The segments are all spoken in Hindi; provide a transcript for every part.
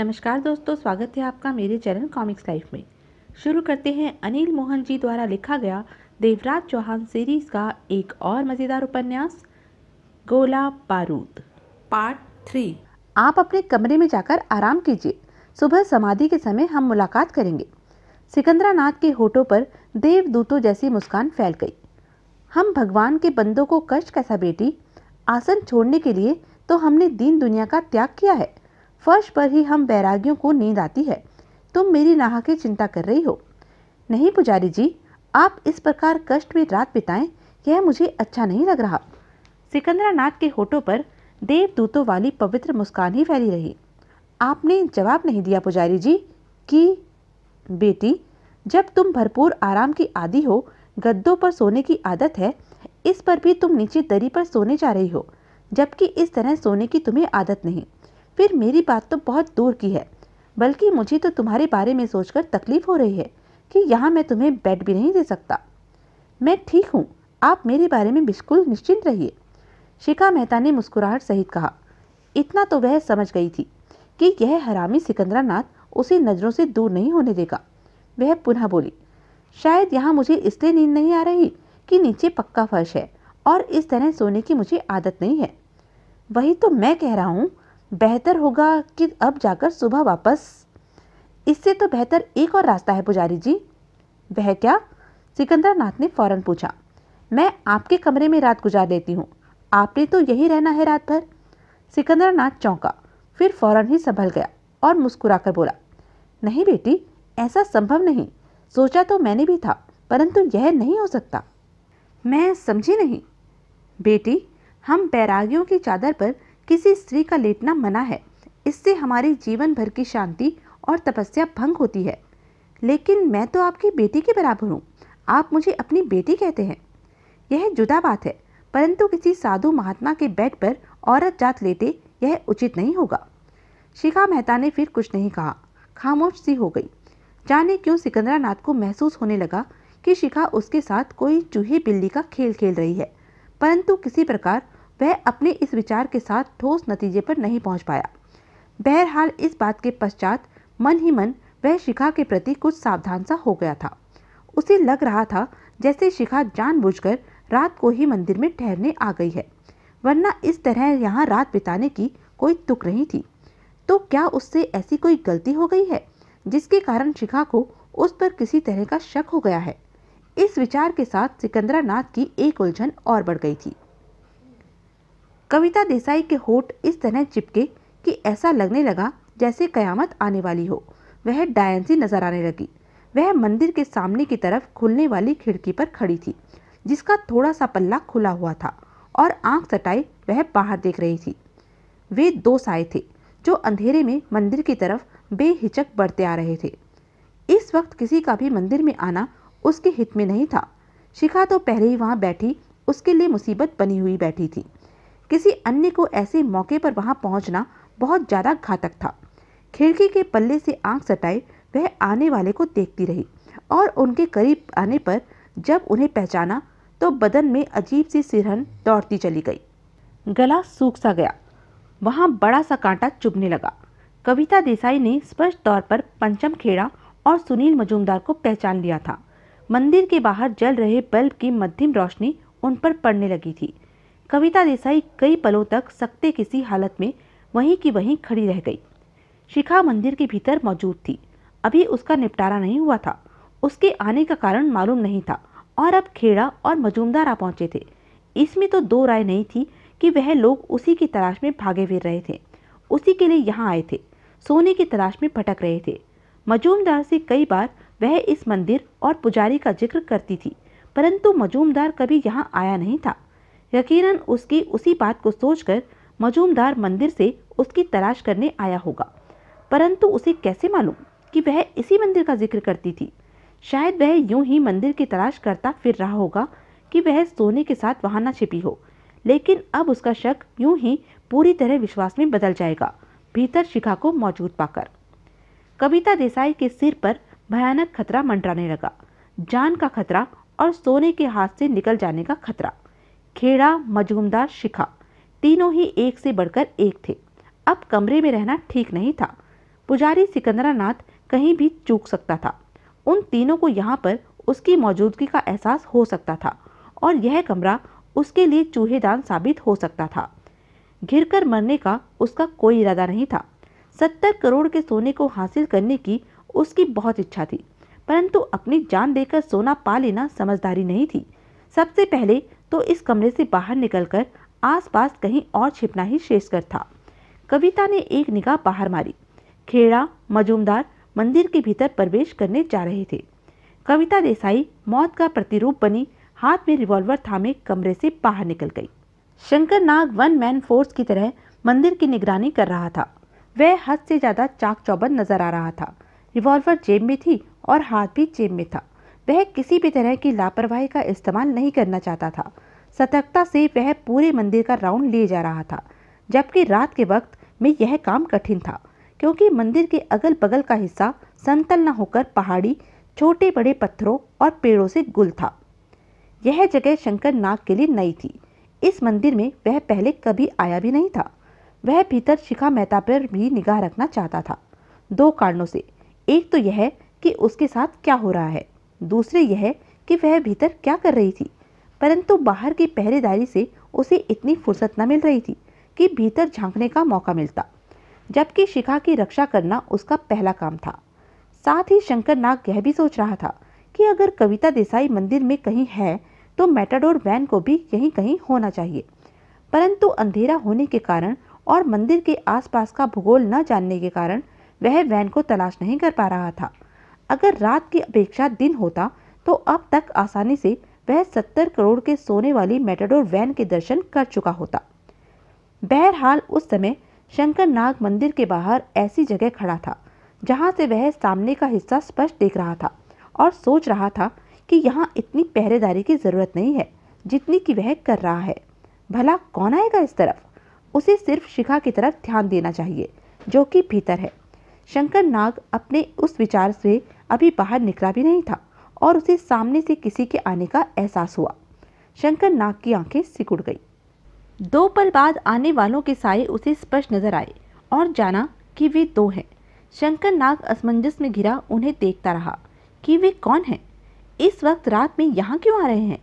नमस्कार दोस्तों स्वागत है आपका मेरे चैनल कॉमिक्स लाइफ में शुरू करते हैं अनिल मोहन जी द्वारा लिखा गया देवराज चौहान सीरीज का एक और मज़ेदार उपन्यास गोला बारूद पार्ट थ्री आप अपने कमरे में जाकर आराम कीजिए सुबह समाधि के समय हम मुलाकात करेंगे सिकंदरा नाथ के होठों पर देवदूतों जैसी मुस्कान फैल गई हम भगवान के बंदों को कष्ट कैसा बेटी आसन छोड़ने के लिए तो हमने दीन दुनिया का त्याग किया है फर्श पर ही हम बैरागियों को नींद आती है तुम मेरी नाह की चिंता कर रही हो नहीं पुजारी जी आप इस प्रकार कष्ट में रात बिताएं यह मुझे अच्छा नहीं लग रहा सिकंदरा नाथ के होठों पर देवदूतों वाली पवित्र मुस्कान ही फैली रही आपने जवाब नहीं दिया पुजारी जी कि बेटी जब तुम भरपूर आराम की आदि हो गद्दों पर सोने की आदत है इस पर भी तुम नीचे दरी पर सोने जा रही हो जबकि इस तरह सोने की तुम्हें आदत नहीं फिर मेरी बात तो बहुत दूर की है बल्कि मुझे तो तुम्हारे बारे में सोचकर तकलीफ हो रही है कि यहाँ मैं तुम्हें बेड भी नहीं दे सकता मैं ठीक हूँ आप मेरे बारे में बिल्कुल निश्चिंत रहिए शिखा मेहता ने मुस्कुराहट सहित कहा इतना तो वह समझ गई थी कि यह हरामी सिकंदरा नाथ उसे नज़रों से दूर नहीं होने देगा वह पुनः बोली शायद यहाँ मुझे इसलिए नींद नहीं आ रही कि नीचे पक्का फर्श है और इस तरह सोने की मुझे आदत नहीं है वही तो मैं कह रहा हूँ बेहतर होगा कि अब जाकर सुबह वापस इससे तो बेहतर एक और रास्ता है पुजारी जी वह क्या सिकंदर नाथ ने फौरन पूछा मैं आपके कमरे में रात गुजार देती हूँ आपने तो यही रहना है रात भर सिकंदर नाथ चौंका फिर फौरन ही संभल गया और मुस्कुराकर बोला नहीं बेटी ऐसा संभव नहीं सोचा तो मैंने भी था परंतु यह नहीं हो सकता मैं समझी नहीं बेटी हम बैरागियों की चादर पर किसी स्त्री का लेटना मना है इससे हमारे जीवन भर की शांति और तपस्या भंग होती है लेकिन मैं तो आपकी बेटी के बराबर हूँ आप मुझे अपनी बेटी कहते हैं यह जुदा बात है परंतु किसी साधु महात्मा के बेड पर औरत जात लेते यह उचित नहीं होगा शिखा मेहता ने फिर कुछ नहीं कहा खामोश सी हो गई जाने क्यों सिकंदरा नाथ को महसूस होने लगा कि शिखा उसके साथ कोई चूहे बिल्ली का खेल खेल रही है परंतु किसी प्रकार वह अपने इस विचार के साथ ठोस नतीजे पर नहीं पहुंच पाया बहरहाल इस बात के पश्चात मन ही मन वह शिखा के प्रति कुछ सावधान सा हो गया था उसे लग रहा था जैसे शिखा जानबूझकर रात को ही मंदिर में ठहरने आ गई है वरना इस तरह यहाँ रात बिताने की कोई तुक नहीं थी तो क्या उससे ऐसी कोई गलती हो गई है जिसके कारण शिखा को उस पर किसी तरह का शक हो गया है इस विचार के साथ सिकंदरा नाथ की एक उलझन और बढ़ गई थी कविता देसाई के होठ इस तरह चिपके कि ऐसा लगने लगा जैसे कयामत आने वाली हो वह डायन सी नजर आने लगी वह मंदिर के सामने की तरफ खुलने वाली खिड़की पर खड़ी थी जिसका थोड़ा सा पल्ला खुला हुआ था और आंख सटाई वह बाहर देख रही थी वे दो साए थे जो अंधेरे में मंदिर की तरफ बेहिचक बढ़ते आ रहे थे इस वक्त किसी का भी मंदिर में आना उसके हित में नहीं था शिखा तो पहले ही वहाँ बैठी उसके लिए मुसीबत बनी हुई बैठी थी किसी अन्य को ऐसे मौके पर वहां पहुंचना बहुत ज़्यादा घातक था खिड़की के पल्ले से आंख सटाए वह आने वाले को देखती रही और उनके करीब आने पर जब उन्हें पहचाना तो बदन में अजीब सी सिरहन दौड़ती चली गई गला सूख सा गया वहाँ बड़ा सा कांटा चुभने लगा कविता देसाई ने स्पष्ट तौर पर पंचम खेड़ा और सुनील मजूमदार को पहचान लिया था मंदिर के बाहर जल रहे बल्ब की मध्यम रोशनी उन पर पड़ने लगी थी कविता देसाई कई पलों तक सकते किसी हालत में वहीं की वहीं खड़ी रह गई शिखा मंदिर के भीतर मौजूद थी अभी उसका निपटारा नहीं हुआ था उसके आने का कारण मालूम नहीं था और अब खेड़ा और मजूमदार आ पहुंचे थे इसमें तो दो राय नहीं थी कि वह लोग उसी की तलाश में भागे फिर रहे थे उसी के लिए यहाँ आए थे सोने की तलाश में भटक रहे थे मजूमदार से कई बार वह इस मंदिर और पुजारी का जिक्र करती थी परंतु मजूमदार कभी यहाँ आया नहीं था यकीनन उसकी उसी बात को सोचकर मजूमदार मंदिर से उसकी तलाश करने आया होगा परंतु उसे कैसे मालूम कि वह इसी मंदिर का जिक्र करती थी शायद वह यूं ही मंदिर की तलाश करता फिर रहा होगा कि वह सोने के साथ वहां ना छिपी हो लेकिन अब उसका शक यूं ही पूरी तरह विश्वास में बदल जाएगा भीतर शिखा को मौजूद पाकर कविता देसाई के सिर पर भयानक खतरा मंडराने लगा जान का खतरा और सोने के हाथ से निकल जाने का खतरा खेड़ा मजूमदार शिखा तीनों ही एक से बढ़कर एक थे अब कमरे में रहना ठीक नहीं था पुजारी सिकंदरानाथ कहीं भी चूक सकता था उन तीनों को यहाँ पर उसकी मौजूदगी का एहसास हो सकता था और यह कमरा उसके लिए चूहेदान साबित हो सकता था घिर मरने का उसका कोई इरादा नहीं था सत्तर करोड़ के सोने को हासिल करने की उसकी बहुत इच्छा थी परंतु अपनी जान देकर सोना पा लेना समझदारी नहीं थी सबसे पहले तो इस कमरे से बाहर निकलकर आसपास कहीं और छिपना ही श्रेष्ठकर था कविता ने एक निगाह बाहर मारी खेड़ा मजूमदार मंदिर के भीतर प्रवेश करने जा रहे थे कविता देसाई मौत का प्रतिरूप बनी हाथ में रिवॉल्वर थामे कमरे से बाहर निकल गई Shankar Nag one man force की तरह मंदिर की निगरानी कर रहा था वह हद से ज़्यादा चाक चौबंद नजर आ रहा था रिवॉल्वर जेब में थी और हाथ भी जेब में था वह किसी भी तरह की लापरवाही का इस्तेमाल नहीं करना चाहता था सतर्कता से वह पूरे मंदिर का राउंड लिए जा रहा था जबकि रात के वक्त में यह काम कठिन था क्योंकि मंदिर के अगल बगल का हिस्सा संतल न होकर पहाड़ी छोटे बड़े पत्थरों और पेड़ों से गुल था यह जगह शंकर नाग के लिए नई थी इस मंदिर में वह पहले कभी आया भी नहीं था वह भीतर शिखा मेहता पर भी निगाह रखना चाहता था दो कारणों से एक तो यह कि उसके साथ क्या हो रहा है दूसरे यह कि वह भीतर क्या कर रही थी परंतु बाहर की पहरेदारी से उसे इतनी फुर्सत न मिल रही थी कि भीतर झांकने का मौका मिलता जबकि शिखा की रक्षा करना उसका पहला काम था साथ ही शंकर नाग यह भी सोच रहा था कि अगर कविता देसाई मंदिर में कहीं है तो मेटाडोर वैन को भी यहीं कहीं होना चाहिए परंतु अंधेरा होने के कारण और मंदिर के आसपास का भूगोल न जानने के कारण वह वैन को तलाश नहीं कर पा रहा था अगर रात की अपेक्षा दिन होता तो अब तक आसानी से वह सत्तर करोड़ के सोने वाली मेटाडोर वैन के दर्शन कर चुका होता बहरहाल उस समय शंकर नाग मंदिर के बाहर ऐसी जगह खड़ा था जहां से वह सामने का हिस्सा स्पष्ट देख रहा था और सोच रहा था कि यहाँ इतनी पहरेदारी की ज़रूरत नहीं है जितनी कि वह कर रहा है भला कौन आएगा इस तरफ उसे सिर्फ शिखा की तरफ ध्यान देना चाहिए जो कि भीतर है शंकर नाग अपने उस विचार से अभी बाहर निकला भी नहीं था और उसे सामने से किसी के आने का एहसास हुआ शंकर नाग की आंखें सिकुड़ गई दो पल बाद आने वालों के साए उसे स्पष्ट नजर आए और जाना कि वे दो हैं शंकर नाग असमंजस में घिरा उन्हें देखता रहा कि वे कौन हैं इस वक्त रात में यहाँ क्यों आ रहे हैं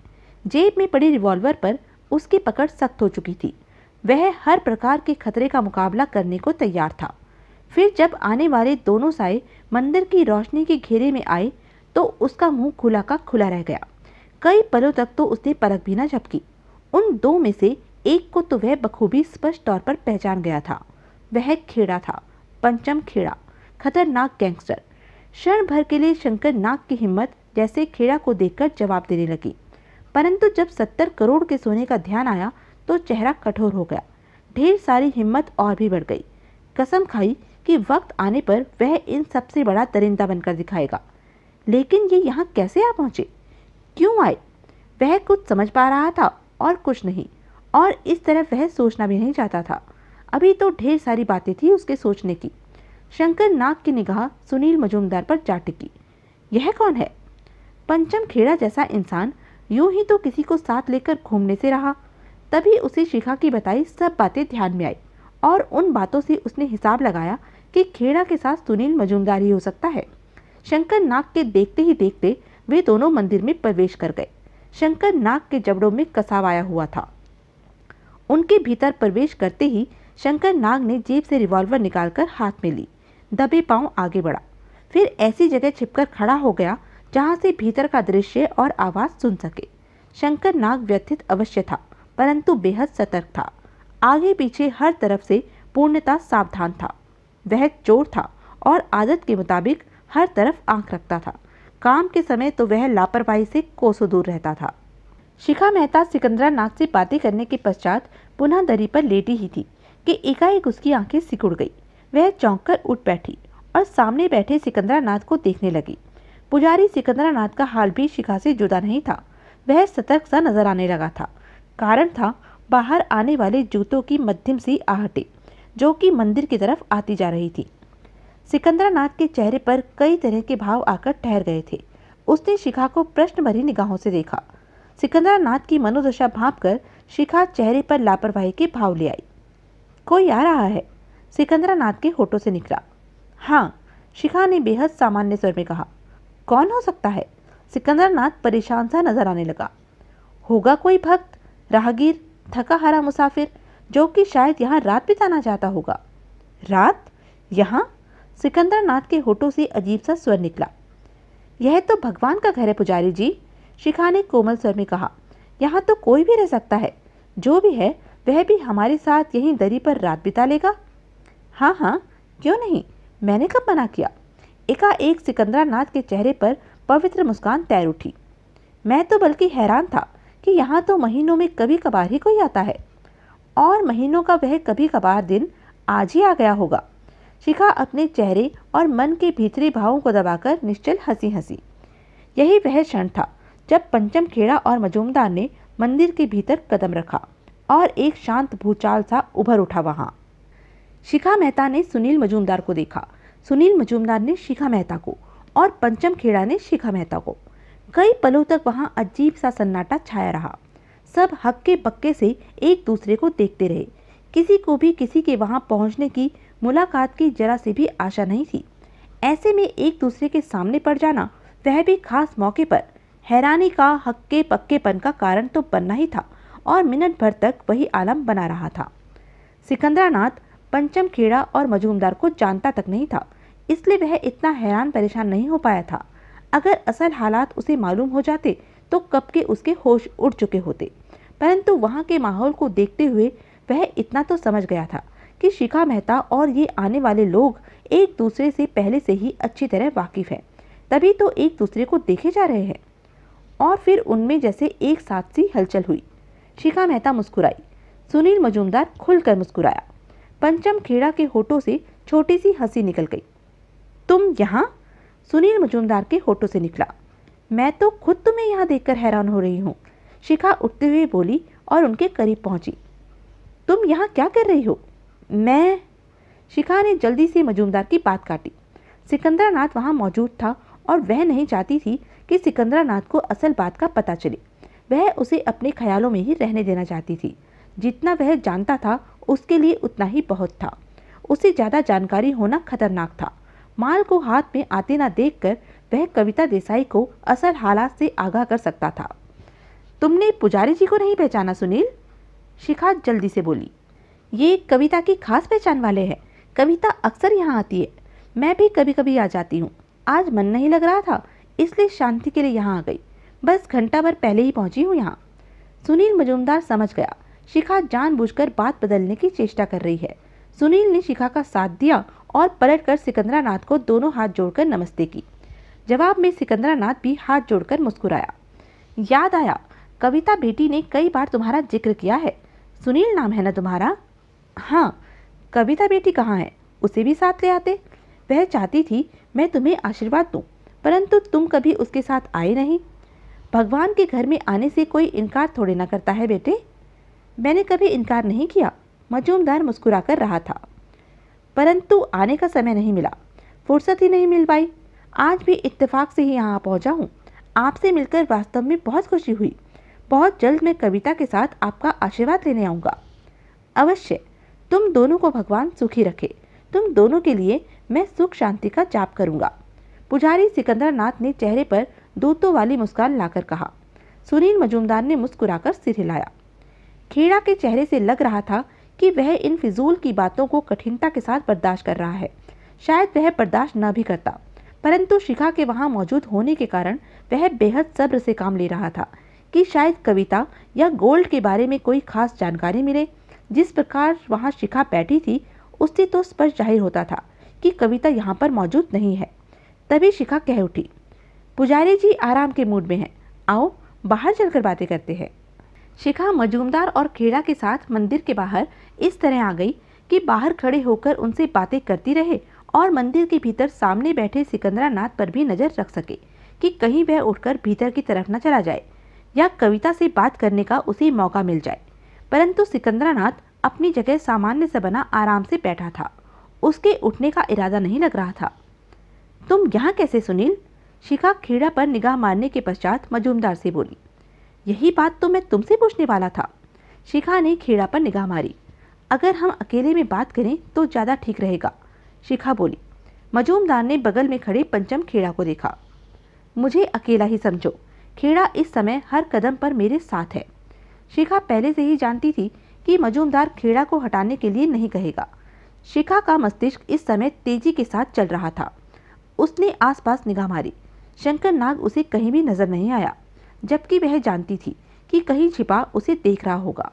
जेब में पड़े रिवॉल्वर पर उसकी पकड़ सख्त हो चुकी थी वह हर प्रकार के खतरे का मुकाबला करने को तैयार था फिर जब आने वाले दोनों साए मंदिर की रोशनी के घेरे में आए तो उसका मुंह खुला का खुला रह गया कई पलों तक तो उसने परख भी ना झपकी उन दो में से एक को तो वह बखूबी स्पष्ट तौर पर पहचान गया था वह खेड़ा था पंचम खेड़ा खतरनाक गैंगस्टर क्षण भर के लिए शंकर नाग की हिम्मत जैसे खेड़ा को देखकर जवाब देने लगी परंतु जब सत्तर करोड़ के सोने का ध्यान आया तो चेहरा कठोर हो गया ढेर सारी हिम्मत और भी बढ़ गई कसम खाई कि वक्त आने पर वह इन सबसे बड़ा दरिंदा बनकर दिखाएगा लेकिन ये यहाँ कैसे आ पहुँचे क्यों आए वह कुछ समझ पा रहा था और कुछ नहीं और इस तरह वह सोचना भी नहीं चाहता था अभी तो ढेर सारी बातें थी उसके सोचने की शंकर नाग की निगाह सुनील मजूमदार पर जा टिकी यह कौन है पंचम खेड़ा जैसा इंसान यूं ही तो किसी को साथ लेकर घूमने से रहा तभी उसे शिखा की बताई सब बातें ध्यान में आई और उन बातों से उसने हिसाब लगाया कि खेड़ा के साथ सुनील मजूमदार ही हो सकता है शंकर नाग के देखते ही देखते वे दोनों मंदिर में प्रवेश कर गए शंकर नाग के जबड़ों में कसाव आया हुआ था उनके भीतर प्रवेश करते ही शंकर नाग ने जेब से रिवॉल्वर निकालकर हाथ में ली दबे पांव आगे बढ़ा फिर ऐसी जगह छिपकर खड़ा हो गया जहाँ से भीतर का दृश्य और आवाज़ सुन सके शंकर नाग व्यथित अवश्य था परंतु बेहद सतर्क था आगे पीछे हर तरफ से पूर्णता सावधान था वह चोर था और आदत के मुताबिक हर तरफ आंख रखता था काम के समय तो वह लापरवाही से कोसों दूर रहता था शिखा मेहता सिकंदरा नाग से बातें करने के पश्चात पुनः दरी पर लेटी ही थी कि एकाएक उसकी आंखें सिकुड़ गई वह चौंक कर उठ बैठी और सामने बैठे सिकंदरा नाथ को देखने लगी पुजारी सिकंदरा नाथ का हाल भी शिखा से जुदा नहीं था वह सतर्क सा नजर आने लगा था कारण था बाहर आने वाले जूतों की मध्यम सी आहटें जो कि मंदिर की तरफ आती जा रही थी सिकंदरा नाथ के चेहरे पर कई तरह के भाव आकर ठहर गए थे उसने शिखा को प्रश्न भरी निगाहों से देखा सिकंदरा की मनोदशा भाप कर शिखा चेहरे पर लापरवाही के भाव ले आई कोई आ रहा है सिकंदरा नाथ के होठों से निकला हाँ शिखा ने बेहद सामान्य स्वर में कहा कौन हो सकता है सिकंदरा नाथ परेशान सा नजर आने लगा होगा कोई भक्त राहगीर थका हारा मुसाफिर जो कि शायद यहाँ रात बिताना चाहता होगा रात यहाँ सिकंदर नाथ के होठों से अजीब सा स्वर निकला यह तो भगवान का घर है पुजारी जी शिखा ने कोमल स्वर में कहा यहाँ तो कोई भी रह सकता है जो भी है वह भी हमारे साथ यहीं दरी पर रात बिता लेगा हाँ हाँ क्यों नहीं मैंने कब मना किया एकाएक सिकंदरा नाथ के चेहरे पर पवित्र मुस्कान तैर उठी मैं तो बल्कि हैरान था कि यहाँ तो महीनों में कभी कभार ही कोई आता है और महीनों का वह कभी कभार दिन आज ही आ गया होगा शिखा अपने चेहरे और मन के भीतरी भावों को दबाकर निश्चल हंसी हंसी यही वह क्षण था जब पंचम खेड़ा और मजूमदार ने मंदिर के भीतर कदम रखा और एक शांत भूचाल सा उभर उठा वहाँ शिखा मेहता ने सुनील मजूमदार को देखा सुनील मजूमदार ने शिखा मेहता को और पंचम खेड़ा ने शिखा मेहता को कई पलों तक वहाँ अजीब सा सन्नाटा छाया रहा सब हक्के पक्के से एक दूसरे को देखते रहे किसी को भी किसी के वहाँ पहुँचने की मुलाकात की जरा से भी आशा नहीं थी ऐसे में एक दूसरे के सामने पड़ जाना वह भी खास मौके पर हैरानी का हक्के पक्केपन का कारण तो बनना ही था और मिनट भर तक वही आलम बना रहा था सिकंदरानाथ पंचम खेड़ा और मजूमदार को जानता तक नहीं था इसलिए वह इतना हैरान परेशान नहीं हो पाया था अगर असल हालात उसे मालूम हो जाते तो कब के उसके होश उड़ चुके होते परंतु वहाँ के माहौल को देखते हुए वह इतना तो समझ गया था कि शिखा मेहता और ये आने वाले लोग एक दूसरे से पहले से ही अच्छी तरह वाकिफ़ हैं तभी तो एक दूसरे को देखे जा रहे हैं और फिर उनमें जैसे एक साथ सी हलचल हुई शिखा मेहता मुस्कुराई सुनील मजूमदार खुलकर मुस्कुराया पंचम खेड़ा के होठों से छोटी सी हंसी निकल गई तुम यहाँ सुनील मजूमदार के होठों से निकला मैं तो खुद तुम्हें यहाँ देखकर हैरान हो रही हूँ शिखा उठते हुए बोली और उनके करीब पहुंची तुम यहाँ क्या कर रही हो मैं शिखा ने जल्दी से मजूमदार की बात काटी सिकंदरा नाथ वहाँ मौजूद था और वह नहीं चाहती थी कि सिकंदरा नाथ को असल बात का पता चले वह उसे अपने ख्यालों में ही रहने देना चाहती थी जितना वह जानता था उसके लिए उतना ही बहुत था उसे ज़्यादा जानकारी होना खतरनाक था माल को हाथ में आते ना देख वह कविता देसाई को असल हालात से आगाह कर सकता था तुमने पुजारी जी को नहीं पहचाना सुनील शिखा जल्दी से बोली ये कविता की खास पहचान वाले हैं कविता अक्सर यहाँ आती है मैं भी कभी कभी आ जाती हूँ आज मन नहीं लग रहा था इसलिए शांति के लिए यहाँ आ गई बस घंटा भर पहले ही पहुँची हूँ यहाँ सुनील मजूमदार समझ गया शिखा जानबूझकर बात बदलने की चेष्टा कर रही है सुनील ने शिखा का साथ दिया और पलट कर सिकंदरा नाथ को दोनों हाथ जोड़कर नमस्ते की जवाब में सिकंदरानाथ भी हाथ जोड़कर मुस्कुराया याद आया कविता बेटी ने कई बार तुम्हारा जिक्र किया है सुनील नाम है ना तुम्हारा हाँ कविता बेटी कहाँ है उसे भी साथ ले आते वह चाहती थी मैं तुम्हें आशीर्वाद दूँ परंतु तुम कभी उसके साथ आए नहीं भगवान के घर में आने से कोई इनकार थोड़े ना करता है बेटे मैंने कभी इनकार नहीं किया मजूमदार मुस्कुरा कर रहा था परंतु आने का समय नहीं मिला फुर्सत ही नहीं मिल पाई आज भी इत्तेफाक से ही यहाँ पहुँचा हूँ आपसे मिलकर वास्तव में बहुत खुशी हुई बहुत जल्द मैं कविता के साथ आपका आशीर्वाद लेने आऊँगा अवश्य तुम दोनों को भगवान सुखी रखे तुम दोनों के लिए मैं सुख शांति का जाप करूँगा पुजारी सिकंदर नाथ ने चेहरे पर दूतों वाली मुस्कान लाकर कहा सुनील मजूमदार ने मुस्कुराकर सिर हिलाया खेड़ा के चेहरे से लग रहा था कि वह इन फिजूल की बातों को कठिनता के साथ बर्दाश्त कर रहा है शायद वह बर्दाश्त न भी करता परंतु शिखा के वहाँ मौजूद होने के कारण वह बेहद सब्र से काम ले रहा था कि शायद कविता या गोल्ड के बारे में कोई खास जानकारी मिले जिस प्रकार वहाँ शिखा बैठी थी उससे तो स्पष्ट जाहिर होता था कि कविता यहाँ पर मौजूद नहीं है तभी शिखा कह उठी पुजारी जी आराम के मूड में हैं आओ बाहर चलकर बातें करते हैं शिखा मजूमदार और खेड़ा के साथ मंदिर के बाहर इस तरह आ गई कि बाहर खड़े होकर उनसे बातें करती रहे और मंदिर के भीतर सामने बैठे सिकंदरा नाथ पर भी नज़र रख सके कि कहीं वह उठकर भीतर की तरफ न चला जाए या कविता से बात करने का उसे मौका मिल जाए परंतु सिकंदरा नाथ अपनी जगह सामान्य से बना आराम से बैठा था उसके उठने का इरादा नहीं लग रहा था तुम यहाँ कैसे सुनील शिखा खेड़ा पर निगाह मारने के पश्चात मजूमदार से बोली यही बात तो मैं तुमसे पूछने वाला था शिखा ने खेड़ा पर निगाह मारी अगर हम अकेले में बात करें तो ज़्यादा ठीक रहेगा शिखा बोली मजूमदार ने बगल में खड़े पंचम खेड़ा को देखा मुझे अकेला ही समझो खेड़ा इस समय हर कदम पर मेरे साथ है शिखा पहले से ही जानती थी कि मजूमदार खेड़ा को हटाने के लिए नहीं कहेगा शिखा का मस्तिष्क इस समय तेजी के साथ चल रहा था उसने आसपास निगाह मारी शंकर नाग उसे कहीं भी नजर नहीं आया जबकि वह जानती थी कि कहीं छिपा उसे देख रहा होगा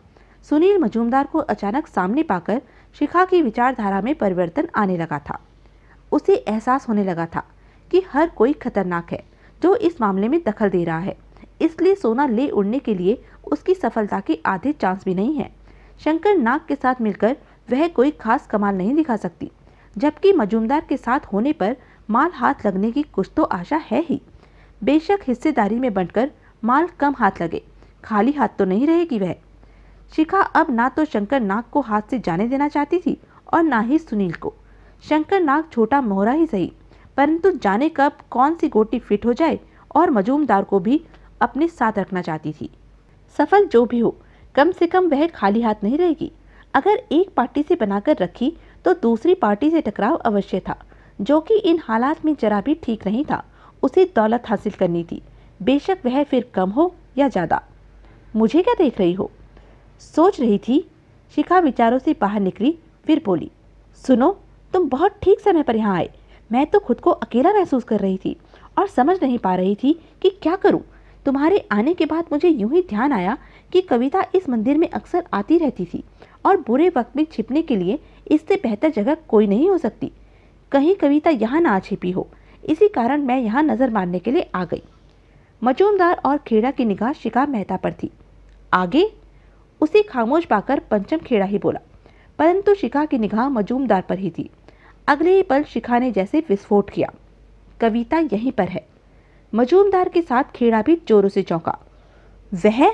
सुनील मजूमदार को अचानक सामने पाकर शिखा की विचारधारा में परिवर्तन आने लगा था उसे एहसास होने लगा था कि हर कोई खतरनाक है जो इस मामले में दखल दे रहा है इसलिए सोना ले उड़ने के लिए उसकी सफलता के आधे चांस भी नहीं है शंकर नाग के साथ मिलकर वह कोई खास कमाल नहीं दिखा सकती जबकि मजूमदार के साथ होने पर माल हाथ लगने की कुछ तो आशा है ही बेशक हिस्सेदारी में बंटकर माल कम हाथ लगे खाली हाथ तो नहीं रहेगी वह शिखा अब ना तो शंकर नाग को हाथ से जाने देना चाहती थी और ना ही सुनील को शंकर नाग छोटा मोहरा ही सही परंतु जाने कब कौन सी गोटी फिट हो जाए और मजूमदार को भी अपने साथ रखना चाहती थी सफल जो भी हो कम से कम वह खाली हाथ नहीं रहेगी अगर एक पार्टी से बनाकर रखी तो दूसरी पार्टी से टकराव अवश्य था जो कि इन हालात में जरा भी ठीक नहीं था उसे दौलत हासिल करनी थी बेशक वह फिर कम हो या ज़्यादा मुझे क्या देख रही हो सोच रही थी शिखा विचारों से बाहर निकली फिर बोली सुनो तुम बहुत ठीक समय पर यहाँ आए मैं तो खुद को अकेला महसूस कर रही थी और समझ नहीं पा रही थी कि क्या करूँ तुम्हारे आने के बाद मुझे यूं ही ध्यान आया कि कविता इस मंदिर में अक्सर आती रहती थी और बुरे वक्त में छिपने के लिए इससे बेहतर जगह कोई नहीं हो सकती कहीं कविता यहाँ ना छिपी हो इसी कारण मैं यहाँ नज़र मारने के लिए आ गई मजूमदार और खेड़ा की निगाह शिकार मेहता पर थी आगे उसे खामोश पाकर पंचम खेड़ा ही बोला परंतु शिखा की निगाह मजूमदार पर ही थी अगले ही पल शिखा ने जैसे विस्फोट किया कविता यहीं पर है मजूमदार के साथ खेड़ा भी जोरों से चौंका वह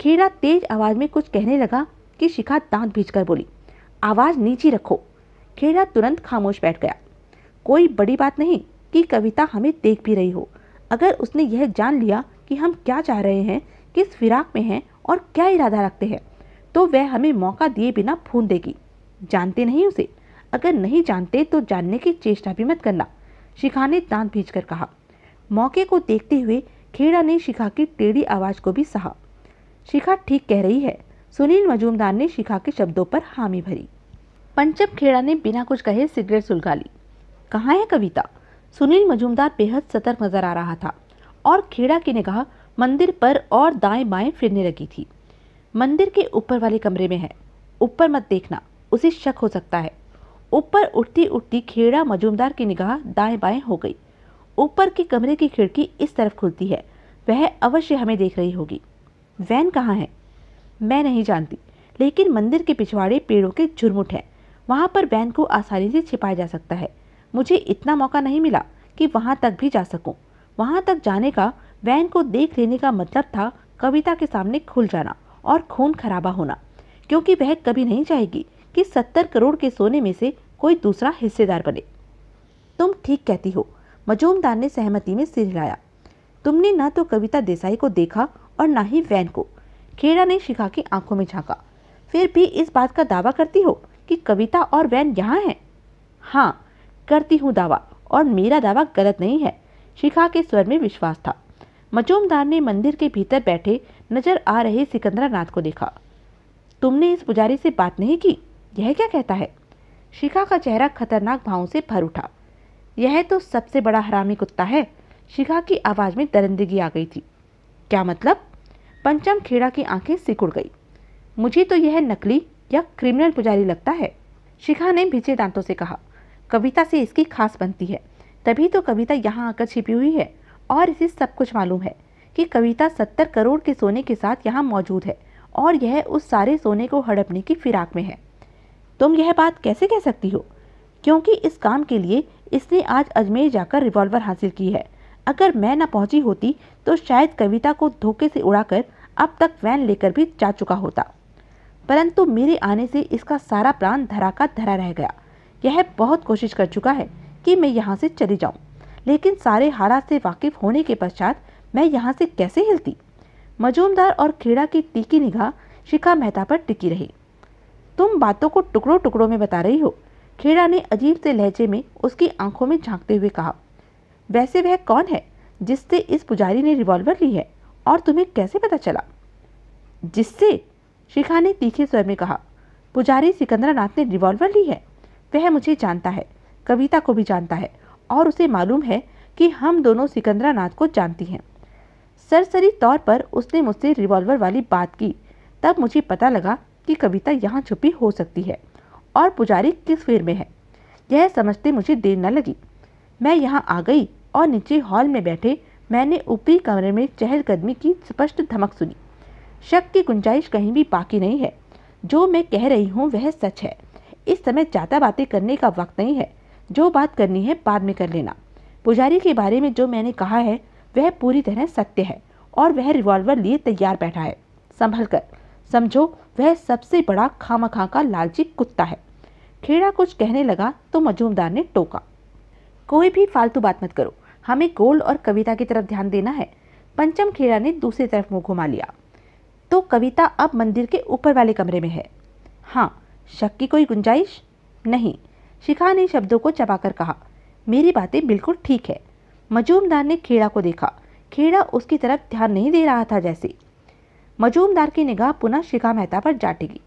खेड़ा तेज आवाज में कुछ कहने लगा कि शिखा दांत भीज बोली आवाज नीचे रखो खेड़ा तुरंत खामोश बैठ गया कोई बड़ी बात नहीं कि कविता हमें देख भी रही हो अगर उसने यह जान लिया कि हम क्या चाह रहे हैं किस फिराक में हैं और क्या इरादा रखते हैं तो वह हमें मौका दिए बिना फून देगी जानते नहीं उसे अगर नहीं जानते तो जानने की चेष्टा भी मत करना शिखा ने दांत भीज कर कहा मौके को देखते हुए खेड़ा ने शिखा की टेढ़ी आवाज़ को भी सहा शिखा ठीक कह रही है सुनील मजूमदार ने शिखा के शब्दों पर हामी भरी पंचम खेड़ा ने बिना कुछ कहे सिगरेट सुलगा ली कहाँ है कविता सुनील मजूमदार बेहद सतर्क नजर आ रहा था और खेड़ा की निगाह मंदिर पर और दाएं बाएं फिरने लगी थी मंदिर के ऊपर वाले कमरे में है ऊपर मत देखना उसे शक हो सकता है ऊपर उठती उठती खेड़ा मजूमदार की निगाह दाएं बाएं हो गई ऊपर के कमरे की खिड़की इस तरफ खुलती है वह अवश्य हमें देख रही होगी वैन कहाँ है मैं नहीं जानती लेकिन मंदिर के पिछवाड़े पेड़ों के झुरमुट हैं वहाँ पर वैन को आसानी से छिपाया जा सकता है मुझे इतना मौका नहीं मिला कि वहाँ तक भी जा सकूँ वहाँ तक जाने का वैन को देख लेने का मतलब था कविता के सामने खुल जाना और खून खराबा होना क्योंकि वह कभी नहीं चाहेगी कि सत्तर करोड़ के सोने में से कोई दूसरा हिस्सेदार बने तुम ठीक कहती हो मजूमदार ने सहमति में सिर हिलाया तुमने ना तो कविता देसाई को देखा और ना ही वैन को खेड़ा ने शिखा की आंखों में झांका फिर भी इस बात का दावा करती हो कि कविता और वैन यहाँ हैं हाँ करती हूँ दावा और मेरा दावा गलत नहीं है शिखा के स्वर में विश्वास था मचोमदार ने मंदिर के भीतर बैठे नजर आ रहे सिकंदरा नाथ को देखा तुमने इस पुजारी से बात नहीं की यह क्या कहता है शिखा का चेहरा खतरनाक भावों से भर उठा यह तो सबसे बड़ा हरामी कुत्ता है शिखा की आवाज़ में दरिंदगी आ गई थी क्या मतलब पंचम खेड़ा की आंखें सिकुड़ गई मुझे तो यह नकली या क्रिमिनल पुजारी लगता है शिखा ने भिचे दांतों से कहा कविता से इसकी खास बनती है तभी तो कविता यहाँ आकर छिपी हुई है और इसे सब कुछ मालूम है कि कविता सत्तर करोड़ के सोने के साथ यहाँ मौजूद है और यह उस सारे सोने को हड़पने की फिराक में है तुम यह बात कैसे कह सकती हो क्योंकि इस काम के लिए इसने आज अजमेर जाकर रिवॉल्वर हासिल की है अगर मैं न पहुंची होती तो शायद कविता को धोखे से उड़ाकर अब तक वैन लेकर भी जा चुका होता परंतु मेरे आने से इसका सारा प्लान धरा का धरा रह गया यह बहुत कोशिश कर चुका है कि मैं यहाँ से चली जाऊँ लेकिन सारे हालात से वाकिफ होने के पश्चात मैं यहाँ से कैसे हिलती मजूमदार और खेड़ा की तीखी निगाह शिखा मेहता पर टिकी रही तुम बातों को टुकड़ों टुकड़ों में बता रही हो खेड़ा ने अजीब से लहजे में उसकी आंखों में झांकते हुए कहा वैसे वह कौन है जिससे इस पुजारी ने रिवॉल्वर ली है और तुम्हें कैसे पता चला जिससे शिखा ने तीखे स्वर में कहा पुजारी सिकंदरा नाथ ने रिवॉल्वर ली है वह मुझे जानता है कविता को भी जानता है और उसे मालूम है कि हम दोनों सिकंदरा नाथ को जानती हैं सरसरी तौर पर उसने मुझसे रिवॉल्वर वाली बात की तब मुझे पता लगा कि कविता यहाँ छुपी हो सकती है और पुजारी किस फेर में है यह समझते मुझे देर न लगी मैं यहाँ आ गई और नीचे हॉल में बैठे मैंने ऊपरी कमरे में चहलकदमी की स्पष्ट धमक सुनी शक की गुंजाइश कहीं भी बाकी नहीं है जो मैं कह रही हूँ वह सच है इस समय ज़्यादा बातें करने का वक्त नहीं है जो बात करनी है बाद में कर लेना पुजारी के बारे में जो मैंने कहा है वह पूरी तरह सत्य है और वह रिवॉल्वर लिए तैयार बैठा है संभल कर समझो वह सबसे बड़ा खामा खा का लालची कुत्ता है खेड़ा कुछ कहने लगा तो मजूमदार ने टोका कोई भी फालतू बात मत करो हमें गोल्ड और कविता की तरफ ध्यान देना है पंचम खेड़ा ने दूसरी तरफ मुंह घुमा लिया तो कविता अब मंदिर के ऊपर वाले कमरे में है हाँ शक की कोई गुंजाइश नहीं शिखा ने शब्दों को चबाकर कहा मेरी बातें बिल्कुल ठीक है मजूमदार ने खेड़ा को देखा खेड़ा उसकी तरफ ध्यान नहीं दे रहा था जैसे मजूमदार की निगाह पुनः शिखा मेहता पर जाटेगी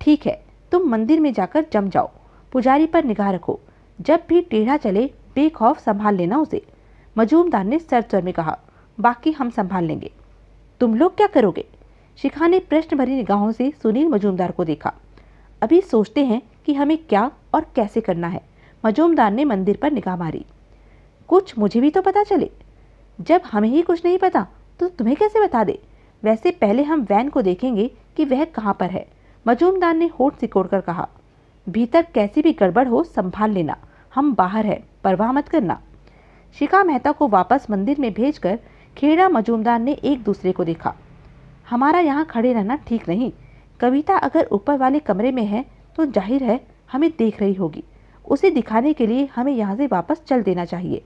ठीक है तुम मंदिर में जाकर जम जाओ पुजारी पर निगाह रखो जब भी टेढ़ा चले बेखौफ संभाल लेना उसे मजूमदार ने सर स्वर में कहा बाकी हम संभाल लेंगे तुम लोग क्या करोगे शिखा ने प्रश्न भरी निगाहों से सुनील मजूमदार को देखा अभी सोचते हैं कि हमें क्या और कैसे करना है मजूमदार ने मंदिर पर निगाह मारी कुछ मुझे भी तो पता चले जब हमें ही कुछ नहीं पता तो तुम्हें कैसे बता दे वैसे पहले हम वैन को देखेंगे कि वह कहाँ पर है मजूमदार ने होठ सिकोड़कर कहा भीतर कैसी भी गड़बड़ हो संभाल लेना हम बाहर है परवाह मत करना शिखा मेहता को वापस मंदिर में भेजकर खेड़ा मजूमदार ने एक दूसरे को देखा हमारा यहाँ खड़े रहना ठीक नहीं कविता अगर ऊपर वाले कमरे में है तो जाहिर है हमें देख रही होगी उसे दिखाने के लिए हमें यहाँ से वापस चल देना चाहिए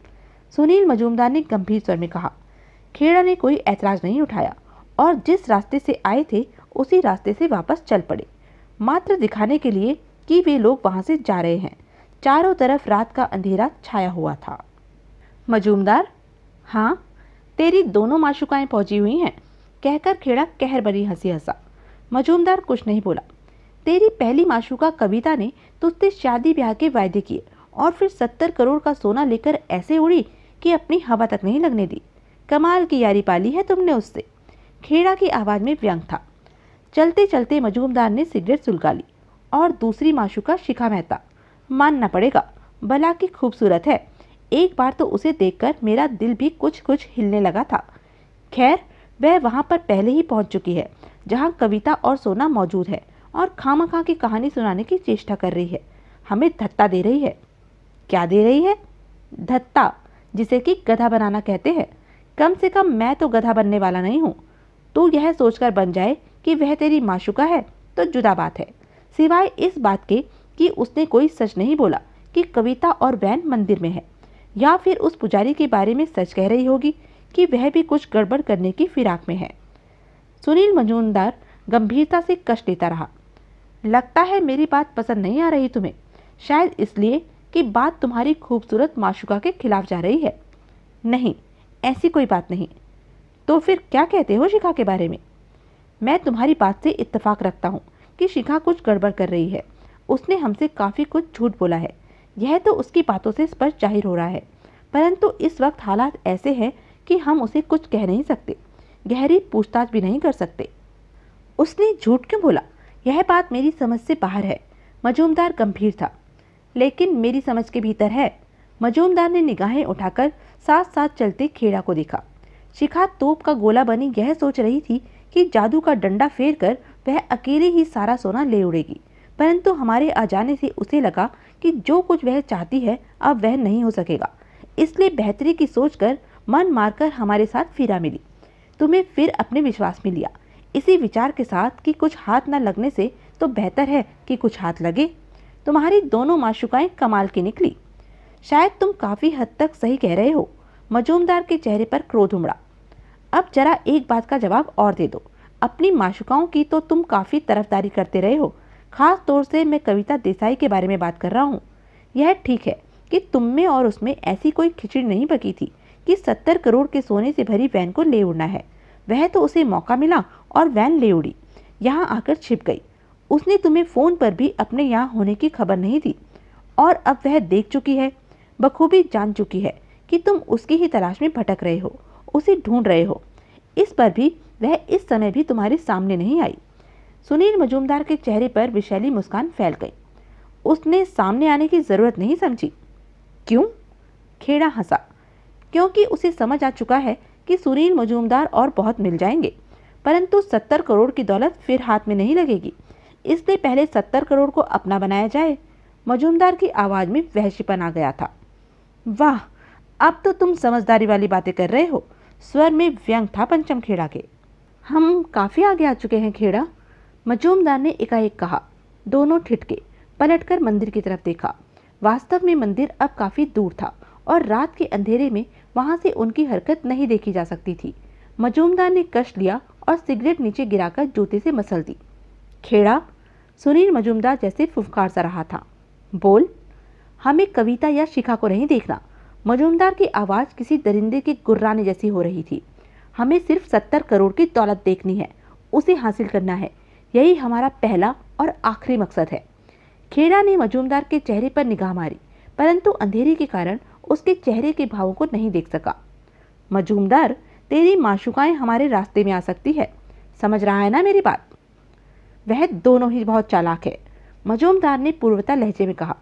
सुनील मजूमदार ने गंभीर स्वर में कहा खेड़ा ने कोई ऐतराज नहीं उठाया और जिस रास्ते से आए थे उसी रास्ते से वापस चल पड़े मात्र दिखाने के लिए कि वे लोग वहाँ से जा रहे हैं चारों तरफ रात का अंधेरा छाया हुआ था मजूमदार हाँ तेरी दोनों माशुकाएं पहुंची हुई हैं कहकर खेड़ा कहर बनी हंसी हंसा मजूमदार कुछ नहीं बोला तेरी पहली माशूका कविता ने तुझसे शादी ब्याह के वायदे किए और फिर सत्तर करोड़ का सोना लेकर ऐसे उड़ी कि अपनी हवा तक नहीं लगने दी कमाल की यारी पाली है तुमने उससे खेड़ा की आवाज़ में व्यंग था चलते चलते मजूमदार ने सिगरेट सुलगा ली और दूसरी माशूका शिखा मेहता मानना पड़ेगा भला की खूबसूरत है एक बार तो उसे देखकर मेरा दिल भी कुछ कुछ हिलने लगा था खैर वह वहाँ पर पहले ही पहुँच चुकी है जहाँ कविता और सोना मौजूद है और खामखा की कहानी सुनाने की चेष्टा कर रही है हमें धत्ता दे रही है क्या दे रही है धत्ता जिसे कि गधा बनाना कहते हैं कम से कम मैं तो गधा बनने वाला नहीं हूँ तू यह सोचकर बन जाए कि वह तेरी माशुका है तो जुदा बात है सिवाय इस बात के कि उसने कोई सच नहीं बोला कि कविता और वैन मंदिर में है या फिर उस पुजारी के बारे में सच कह रही होगी कि वह भी कुछ गड़बड़ करने की फिराक में है सुनील मजूमदार गंभीरता से कष्ट लेता रहा लगता है मेरी बात पसंद नहीं आ रही तुम्हें शायद इसलिए कि बात तुम्हारी खूबसूरत माशुका के खिलाफ जा रही है नहीं ऐसी कोई बात नहीं तो फिर क्या कहते हो शिखा के बारे में मैं तुम्हारी बात से इतफाक रखता हूँ कि शिखा कुछ गड़बड़ कर रही है उसने हमसे काफ़ी कुछ झूठ बोला है यह तो उसकी बातों से स्पष्ट जाहिर हो रहा है परंतु इस वक्त हालात ऐसे हैं कि हम उसे कुछ कह नहीं सकते गहरी पूछताछ भी नहीं कर सकते उसने झूठ क्यों बोला यह बात मेरी समझ से बाहर है मजूमदार गंभीर था लेकिन मेरी समझ के भीतर है मजूमदार ने निगाहें उठाकर साथ साथ चलते खेड़ा को देखा शिखा तोप का गोला बनी यह सोच रही थी कि जादू का डंडा फेर कर वह अकेले ही सारा सोना ले उड़ेगी परंतु हमारे आ जाने से उसे लगा कि जो कुछ वह चाहती है अब वह नहीं हो सकेगा इसलिए बेहतरी की सोच कर मन मारकर हमारे साथ फिरा मिली तुम्हें फिर अपने विश्वास में लिया इसी विचार के साथ कि कुछ हाथ न लगने से तो बेहतर है कि कुछ हाथ लगे तुम्हारी दोनों माशुकाएं कमाल की निकली शायद तुम काफ़ी हद तक सही कह रहे हो मजूमदार के चेहरे पर क्रोध उमड़ा अब जरा एक बात का जवाब और दे दो अपनी माशुकाओं की तो तुम काफ़ी तरफदारी करते रहे हो खास तौर से मैं कविता देसाई के बारे में बात कर रहा हूँ यह ठीक है कि तुम में और उसमें ऐसी कोई खिचड़ी नहीं पकी थी कि सत्तर करोड़ के सोने से भरी वैन को ले उड़ना है वह तो उसे मौका मिला और वैन ले उड़ी यहाँ आकर छिप गई उसने तुम्हें फ़ोन पर भी अपने यहाँ होने की खबर नहीं दी और अब वह देख चुकी है बखूबी जान चुकी है कि तुम उसकी ही तलाश में भटक रहे हो उसे ढूंढ रहे हो इस पर भी वह इस समय भी तुम्हारे सामने नहीं आई सुनील मजूमदार के चेहरे पर विशैली मुस्कान फैल गई उसने सामने आने की ज़रूरत नहीं समझी क्यों खेड़ा हंसा क्योंकि उसे समझ आ चुका है कि सुनील मजूमदार और बहुत मिल जाएंगे परंतु सत्तर करोड़ की दौलत फिर हाथ में नहीं लगेगी इसलिए पहले सत्तर करोड़ को अपना बनाया जाए मजूमदार की आवाज़ में वहशीपन आ गया था वाह अब तो तुम समझदारी वाली बातें कर रहे हो स्वर में व्यंग था पंचम खेड़ा के हम काफ़ी आगे आ चुके हैं खेड़ा मजूमदार ने एकाएक कहा दोनों ठिठके पलटकर मंदिर की तरफ देखा वास्तव में मंदिर अब काफ़ी दूर था और रात के अंधेरे में वहाँ से उनकी हरकत नहीं देखी जा सकती थी मजूमदार ने कश लिया और सिगरेट नीचे गिराकर जूते से मसल दी खेड़ा सुनील मजूमदार जैसे फुफकार सा रहा था बोल हमें कविता या शिखा को नहीं देखना मजूमदार की आवाज़ किसी दरिंदे के गुर्राने जैसी हो रही थी हमें सिर्फ सत्तर करोड़ की दौलत देखनी है उसे हासिल करना है यही हमारा पहला और आखिरी मकसद है खेड़ा ने मजूमदार के चेहरे पर निगाह मारी परंतु अंधेरे के कारण उसके चेहरे के भावों को नहीं देख सका मजूमदार तेरी माशुकाएं हमारे रास्ते में आ सकती है समझ रहा है ना मेरी बात वह दोनों ही बहुत चालाक है मजूमदार ने पूर्वता लहजे में कहा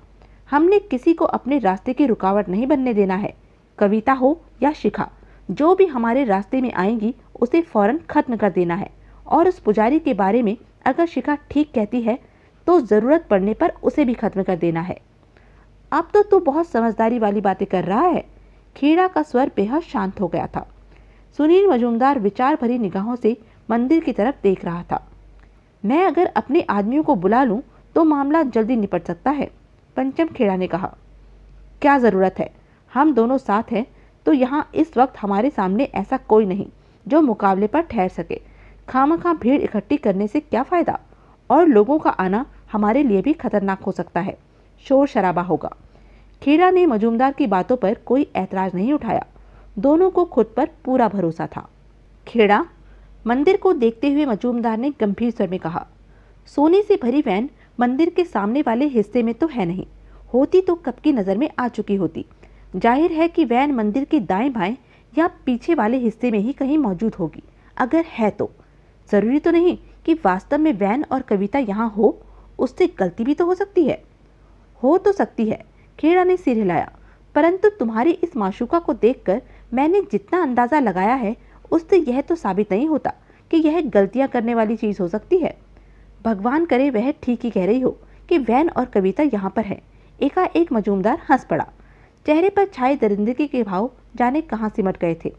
हमने किसी को अपने रास्ते की रुकावट नहीं बनने देना है कविता हो या शिखा जो भी हमारे रास्ते में आएंगी उसे फौरन खत्म कर देना है और उस पुजारी के बारे में अगर शिखा ठीक कहती है तो ज़रूरत पड़ने पर उसे भी खत्म कर देना है अब तो तू बहुत समझदारी वाली बातें कर रहा है खेड़ा का स्वर बेहद शांत हो गया था सुनील मजूमदार विचार भरी निगाहों से मंदिर की तरफ देख रहा था मैं अगर अपने आदमियों को बुला लूँ तो मामला जल्दी निपट सकता है पंचम खेड़ा ने कहा क्या ज़रूरत है हम दोनों साथ हैं तो यहाँ इस वक्त हमारे सामने ऐसा कोई नहीं जो मुकाबले पर ठहर सके खाम खा भीड़ इकट्ठी करने से क्या फ़ायदा और लोगों का आना हमारे लिए भी खतरनाक हो सकता है शोर शराबा होगा खेड़ा ने मजूमदार की बातों पर कोई ऐतराज नहीं उठाया दोनों को खुद पर पूरा भरोसा था खेड़ा मंदिर को देखते हुए मजूमदार ने गंभीर स्वर में कहा सोने से भरी वैन मंदिर के सामने वाले हिस्से में तो है नहीं होती तो कब की नज़र में आ चुकी होती जाहिर है कि वैन मंदिर के दाएं बाएं या पीछे वाले हिस्से में ही कहीं मौजूद होगी अगर है तो ज़रूरी तो नहीं कि वास्तव में वैन और कविता यहाँ हो उससे गलती भी तो हो सकती है हो तो सकती है खेड़ा ने सिर हिलाया परंतु तुम्हारी इस माशुका को देखकर मैंने जितना अंदाज़ा लगाया है उससे यह तो साबित नहीं होता कि यह गलतियां करने वाली चीज़ हो सकती है भगवान करे वह ठीक ही कह रही हो कि वैन और कविता यहाँ पर है एकाएक मजूमदार हंस पड़ा चेहरे पर छाए दरिंदगी के भाव जाने कहाँ सिमट गए थे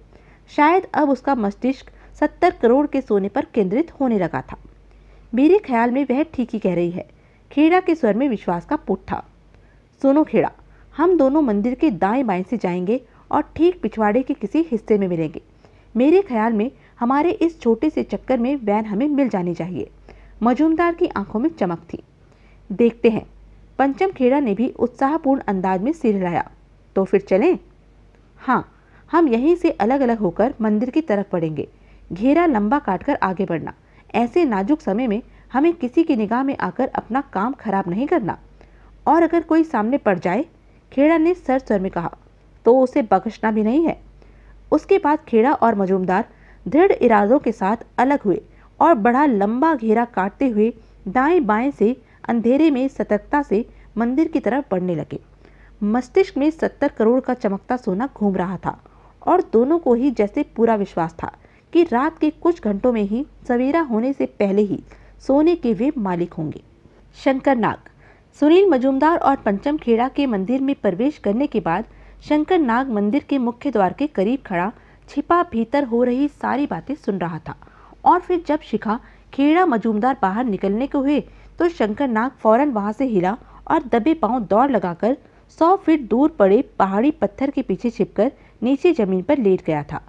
शायद अब उसका मस्तिष्क सत्तर करोड़ के सोने पर केंद्रित होने लगा था मेरे ख्याल में वह ठीक ही कह रही है खेड़ा के स्वर में विश्वास का पुट था सोनो खेड़ा हम दोनों मंदिर के दाएं बाएं से जाएंगे और ठीक पिछवाड़े के किसी हिस्से में मिलेंगे मेरे ख्याल में हमारे इस छोटे से चक्कर में वैन हमें मिल जानी चाहिए मजूमदार की आंखों में चमक थी देखते हैं पंचम खेड़ा ने भी उत्साहपूर्ण अंदाज में सिर हिलाया तो फिर चलें हाँ हम यहीं से अलग अलग होकर मंदिर की तरफ बढ़ेंगे घेरा लंबा काटकर आगे बढ़ना ऐसे नाजुक समय में हमें किसी की निगाह में आकर अपना काम खराब नहीं करना और अगर कोई सामने पड़ जाए खेड़ा ने सर स्वर में कहा तो उसे बख्शना भी नहीं है उसके बाद खेड़ा और मजूमदार दृढ़ इरादों के साथ अलग हुए और बड़ा लंबा घेरा काटते हुए दाएं बाएं से अंधेरे में सतर्कता से मंदिर की तरफ बढ़ने लगे मस्तिष्क में सत्तर करोड़ का चमकता सोना घूम रहा था और दोनों को ही जैसे पूरा विश्वास था कि रात के कुछ घंटों में ही सवेरा होने से पहले ही सोने के वे मालिक होंगे शंकर नाग सुनील मजूमदार और पंचम खेड़ा के मंदिर में प्रवेश करने के बाद शंकर नाग मंदिर के मुख्य द्वार के करीब खड़ा छिपा भीतर हो रही सारी बातें सुन रहा था और फिर जब शिखा खेड़ा मजूमदार बाहर निकलने को हुए तो शंकर नाग फौरन वहां से हिला और दबे पांव दौड़ लगाकर सौ फीट दूर पड़े पहाड़ी पत्थर के पीछे छिपकर नीचे जमीन पर लेट गया था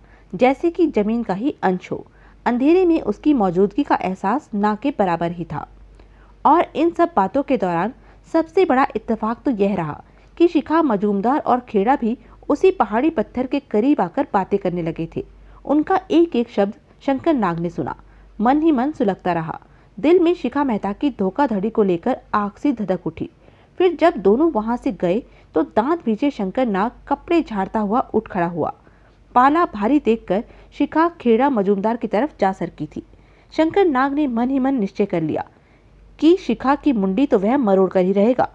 जैसे कि जमीन का ही अंश हो अंधेरे में उसकी मौजूदगी का एहसास ना के बराबर ही था और इन सब बातों के दौरान सबसे बड़ा इत्तेफाक तो यह रहा कि शिखा मजूमदार और खेड़ा भी उसी पहाड़ी पत्थर के करीब आकर बातें करने लगे थे उनका एक एक शब्द शंकर नाग ने सुना मन ही मन सुलगता रहा दिल में शिखा मेहता की धोखाधड़ी को लेकर आग सी धधक उठी फिर जब दोनों वहां से गए तो दांत भीजे शंकर नाग कपड़े झाड़ता हुआ उठ खड़ा हुआ पाला भारी देखकर शिखा खेड़ा मजूमदार की तरफ जा सरकी थी शंकर नाग ने मन ही मन निश्चय कर लिया कि शिखा की मुंडी तो वह मरोड़ कर ही रहेगा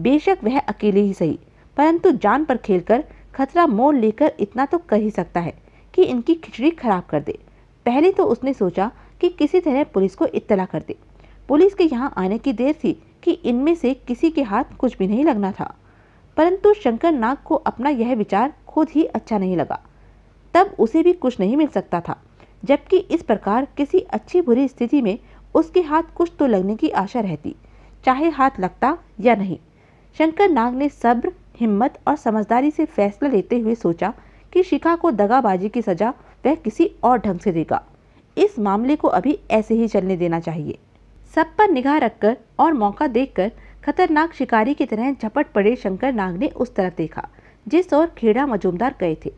बेशक वह अकेले ही सही परंतु जान पर खेलकर खतरा मोल लेकर इतना तो कर ही सकता है कि इनकी खिचड़ी खराब कर दे पहले तो उसने सोचा कि किसी तरह पुलिस को इत्तला कर दे पुलिस के यहाँ आने की देर थी कि इनमें से किसी के हाथ कुछ भी नहीं लगना था परंतु शंकर नाग को अपना यह विचार खुद ही अच्छा नहीं लगा तब उसे भी कुछ नहीं मिल सकता था जबकि इस प्रकार किसी अच्छी बुरी स्थिति में उसके हाथ कुछ तो लगने की आशा रहती चाहे हाथ लगता या नहीं शंकर नाग ने सब्र हिम्मत और समझदारी से फैसला लेते हुए सोचा कि शिखा को दगाबाजी की सजा वह किसी और ढंग से देगा इस मामले को अभी ऐसे ही चलने देना चाहिए सब पर निगाह रखकर और मौका देखकर खतरनाक शिकारी की तरह झपट पड़े शंकर नाग ने उस तरफ देखा जिस ओर खेड़ा मजूमदार गए थे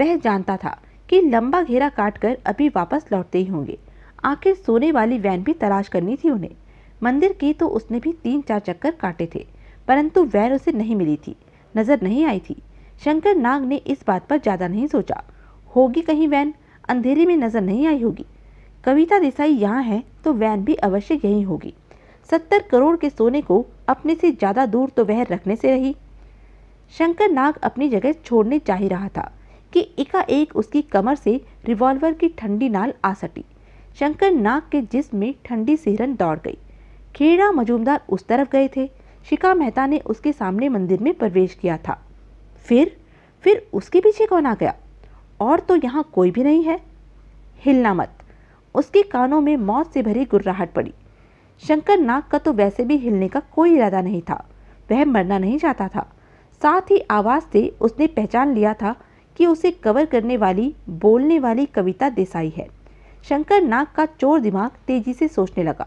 वह जानता था कि लंबा घेरा काटकर अभी वापस लौटते ही होंगे आखिर सोने वाली वैन भी तलाश करनी थी उन्हें मंदिर की तो उसने भी तीन चार चक्कर काटे थे परंतु वैन उसे नहीं मिली थी नज़र नहीं आई थी शंकर नाग ने इस बात पर ज़्यादा नहीं सोचा होगी कहीं वैन अंधेरे में नज़र नहीं आई होगी कविता देसाई यहाँ है तो वैन भी अवश्य यही होगी सत्तर करोड़ के सोने को अपने से ज़्यादा दूर तो वह रखने से रही शंकर नाग अपनी जगह छोड़ने जा ही रहा था कि एकाएक उसकी कमर से रिवॉल्वर की ठंडी नाल आ सटी शंकर नाग के जिस्म में ठंडी सिहरन दौड़ गई खेड़ा मजूमदार उस तरफ गए थे शिखा मेहता ने उसके सामने मंदिर में प्रवेश किया था फिर फिर उसके पीछे कौन आ गया और तो यहाँ कोई भी नहीं है हिलना मत उसके कानों में मौत से भरी गुर्राहट पड़ी शंकर नाग का तो वैसे भी हिलने का कोई इरादा नहीं था वह मरना नहीं चाहता था साथ ही आवाज़ से उसने पहचान लिया था कि उसे कवर करने वाली बोलने वाली कविता देसाई है शंकर नाग का चोर दिमाग तेजी से सोचने लगा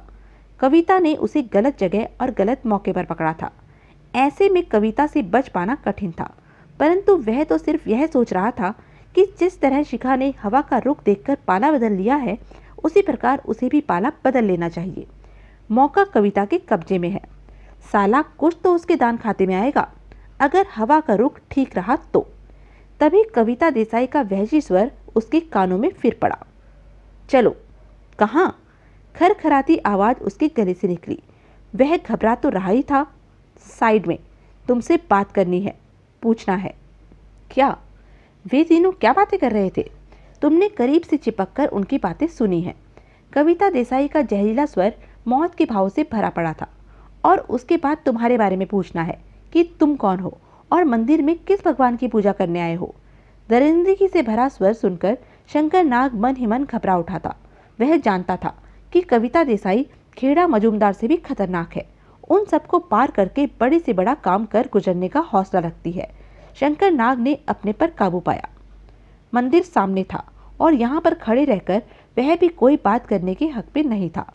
कविता ने उसे गलत जगह और गलत मौके पर पकड़ा था ऐसे में कविता से बच पाना कठिन था परंतु वह तो सिर्फ यह सोच रहा था कि जिस तरह शिखा ने हवा का रुख देखकर पाला बदल लिया है उसी प्रकार उसे भी पाला बदल लेना चाहिए मौका कविता के कब्जे में है साला कुछ तो उसके दान खाते में आएगा अगर हवा का रुख ठीक रहा तो तभी कविता देसाई का वहजी स्वर उसके कानों में फिर पड़ा चलो कहाँ खरखराती आवाज़ उसके गले से निकली वह घबरा तो रहा ही था साइड में तुमसे बात करनी है पूछना है क्या वे तीनों क्या बातें कर रहे थे तुमने करीब से चिपक कर उनकी बातें सुनी हैं कविता देसाई का जहरीला स्वर मौत के भाव से भरा पड़ा था और उसके बाद तुम्हारे बारे में पूछना है कि तुम कौन हो और मंदिर में किस भगवान की पूजा करने आए हो दरिंदगी से भरा स्वर सुनकर शंकर नाग मन ही मन घबरा उठा था वह जानता था कि कविता देसाई खेड़ा मजूमदार से भी खतरनाक है उन सबको पार करके बड़े से बड़ा काम कर गुजरने का हौसला रखती है शंकर नाग ने अपने पर काबू पाया मंदिर सामने था और यहाँ पर खड़े रहकर वह भी कोई बात करने के हक में नहीं था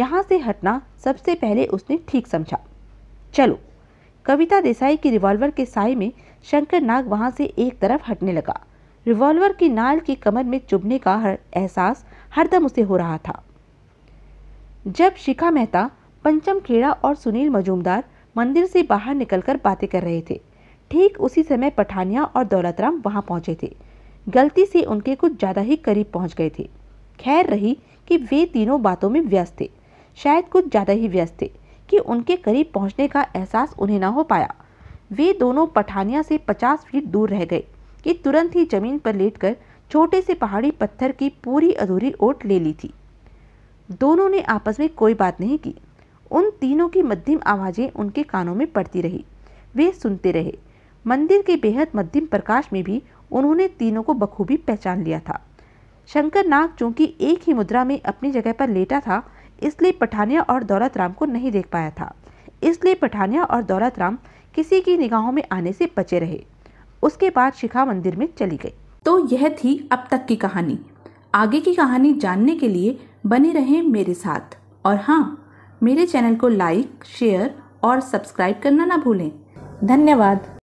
यहाँ से हटना सबसे पहले उसने ठीक समझा चलो कविता देसाई की रिवॉल्वर के साय में शंकर नाग वहाँ से एक तरफ हटने लगा रिवॉल्वर की नाल की कमर में चुभने का हर एहसास हरदम उसे हो रहा था जब शिखा मेहता पंचम खेड़ा और सुनील मजूमदार मंदिर से बाहर निकलकर बातें कर रहे थे ठीक उसी समय पठानिया और दौलतराम वहां पहुंचे थे गलती से उनके कुछ ज़्यादा ही करीब पहुंच गए थे खैर रही कि वे तीनों बातों में व्यस्त थे शायद कुछ ज़्यादा ही व्यस्त थे कि उनके करीब पहुंचने का एहसास उन्हें ना हो पाया वे दोनों पठानिया से पचास फीट दूर रह गए कि तुरंत ही जमीन पर लेटकर छोटे से पहाड़ी पत्थर की पूरी अधूरी ओट ले ली थी दोनों ने आपस में कोई बात नहीं की उन तीनों की मध्यम आवाज़ें उनके कानों में पड़ती रही वे सुनते रहे मंदिर के बेहद मध्यम प्रकाश में भी उन्होंने तीनों को बखूबी पहचान लिया था शंकर नाग चूंकि एक ही मुद्रा में अपनी जगह पर लेटा था इसलिए पठानिया और दौलत राम को नहीं देख पाया था इसलिए पठानिया और दौलत राम किसी की निगाहों में आने से बचे रहे उसके बाद शिखा मंदिर में चली गई तो यह थी अब तक की कहानी आगे की कहानी जानने के लिए बने रहें मेरे साथ और हाँ मेरे चैनल को लाइक शेयर और सब्सक्राइब करना ना भूलें धन्यवाद